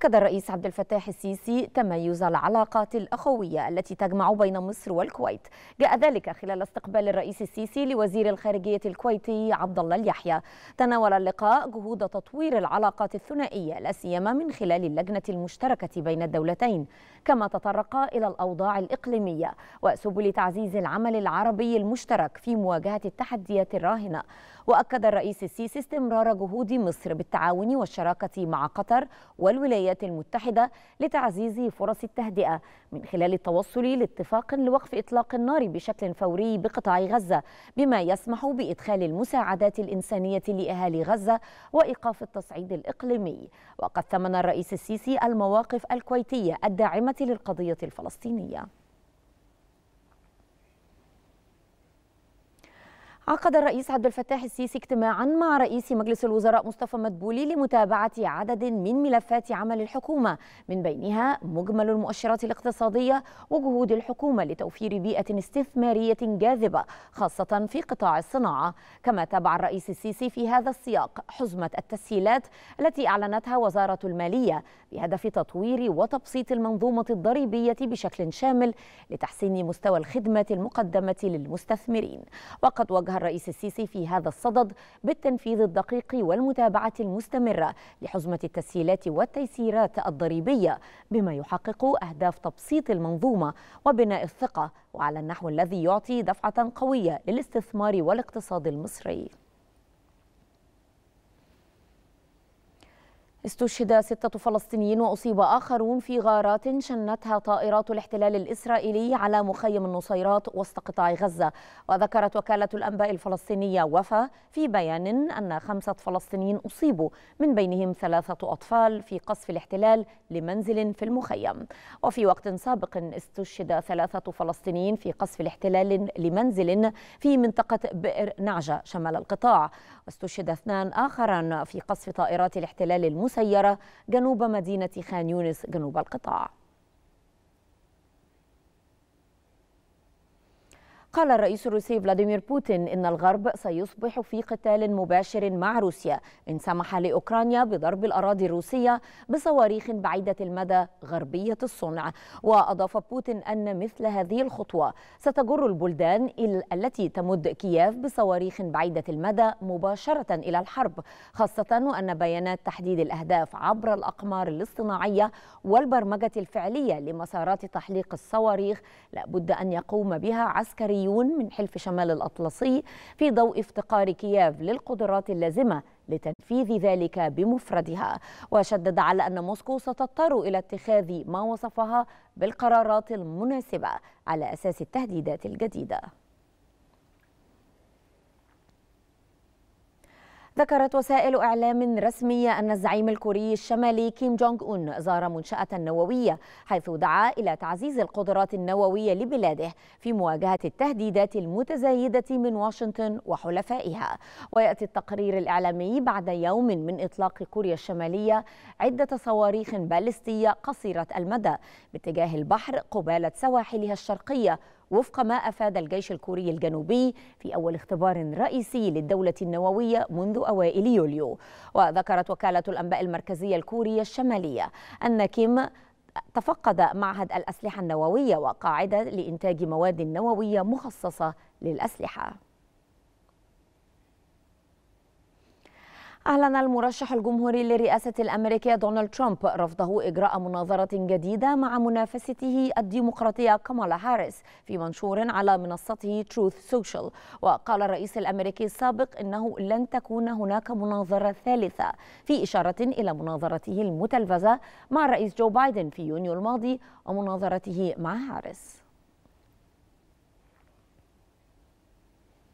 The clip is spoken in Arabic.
أكد الرئيس عبد الفتاح السيسي تميز العلاقات الأخوية التي تجمع بين مصر والكويت جاء ذلك خلال استقبال الرئيس السيسي لوزير الخارجية الكويتي عبد الله اليحيى تناول اللقاء جهود تطوير العلاقات الثنائية لا سيما من خلال اللجنة المشتركة بين الدولتين كما تطرق إلى الأوضاع الإقليمية وسبل تعزيز العمل العربي المشترك في مواجهة التحديات الراهنة وأكد الرئيس السيسي استمرار جهود مصر بالتعاون والشراكة مع قطر والولايات الولايات المتحدة لتعزيز فرص التهدئة من خلال التوصل لاتفاق لوقف إطلاق النار بشكل فوري بقطاع غزة بما يسمح بإدخال المساعدات الإنسانية لأهالي غزة وإيقاف التصعيد الإقليمي وقد ثمن الرئيس السيسي المواقف الكويتية الداعمة للقضية الفلسطينية عقد الرئيس عبد الفتاح السيسي اجتماعا مع رئيس مجلس الوزراء مصطفى مدبولي لمتابعة عدد من ملفات عمل الحكومة من بينها مجمل المؤشرات الاقتصادية وجهود الحكومة لتوفير بيئة استثمارية جاذبة خاصة في قطاع الصناعة كما تابع الرئيس السيسي في هذا السياق حزمة التسهيلات التي أعلنتها وزارة المالية بهدف تطوير وتبسيط المنظومة الضريبية بشكل شامل لتحسين مستوى الخدمة المقدمة للمستثمرين وقد وجه الرئيس السيسي في هذا الصدد بالتنفيذ الدقيق والمتابعة المستمرة لحزمة التسهيلات والتيسيرات الضريبية بما يحقق أهداف تبسيط المنظومة وبناء الثقة وعلى النحو الذي يعطي دفعة قوية للاستثمار والاقتصاد المصري استشهد ستة فلسطينيين وأصيب آخرون في غارات شنتها طائرات الاحتلال الإسرائيلي على مخيم النصيرات وسط قطاع غزة وذكرت وكالة الأنباء الفلسطينية وفا في بيان أن خمسة فلسطينيين أصيبوا من بينهم ثلاثة أطفال في قصف الاحتلال لمنزل في المخيم وفي وقت سابق استشهد ثلاثة فلسطينيين في قصف الاحتلال لمنزل في منطقة بئر نعجة شمال القطاع واستشهد اثنان آخران في قصف طائرات الاحتلال المسلم مسيرة جنوب مدينة خان يونس جنوب القطاع قال الرئيس الروسي فلاديمير بوتين إن الغرب سيصبح في قتال مباشر مع روسيا إن سمح لأوكرانيا بضرب الأراضي الروسية بصواريخ بعيدة المدى غربية الصنع وأضاف بوتين أن مثل هذه الخطوة ستجر البلدان التي تمد كييف بصواريخ بعيدة المدى مباشرة إلى الحرب خاصة وأن بيانات تحديد الأهداف عبر الأقمار الاصطناعية والبرمجة الفعلية لمسارات تحليق الصواريخ لابد أن يقوم بها عسكري مليون من حلف شمال الأطلسي في ضوء افتقار كييف للقدرات اللازمة لتنفيذ ذلك بمفردها وشدد على أن موسكو ستضطر إلى اتخاذ ما وصفها بالقرارات المناسبة على أساس التهديدات الجديدة ذكرت وسائل إعلام رسمية أن الزعيم الكوري الشمالي كيم جونغ أون زار منشأة نووية حيث دعا إلى تعزيز القدرات النووية لبلاده في مواجهة التهديدات المتزايدة من واشنطن وحلفائها ويأتي التقرير الإعلامي بعد يوم من إطلاق كوريا الشمالية عدة صواريخ باليستية قصيرة المدى باتجاه البحر قبالة سواحلها الشرقية وفق ما أفاد الجيش الكوري الجنوبي في أول اختبار رئيسي للدولة النووية منذ أوائل يوليو وذكرت وكالة الأنباء المركزية الكورية الشمالية أن كيم تفقد معهد الأسلحة النووية وقاعدة لإنتاج مواد نووية مخصصة للأسلحة أعلن المرشح الجمهوري لرئاسة الأمريكية دونالد ترامب رفضه إجراء مناظرة جديدة مع منافسته الديمقراطية كامالا هاريس في منشور على منصته تروث سوشيال وقال الرئيس الأمريكي السابق إنه لن تكون هناك مناظرة ثالثة في إشارة إلى مناظرته المتلفزة مع الرئيس جو بايدن في يونيو الماضي ومناظرته مع هاريس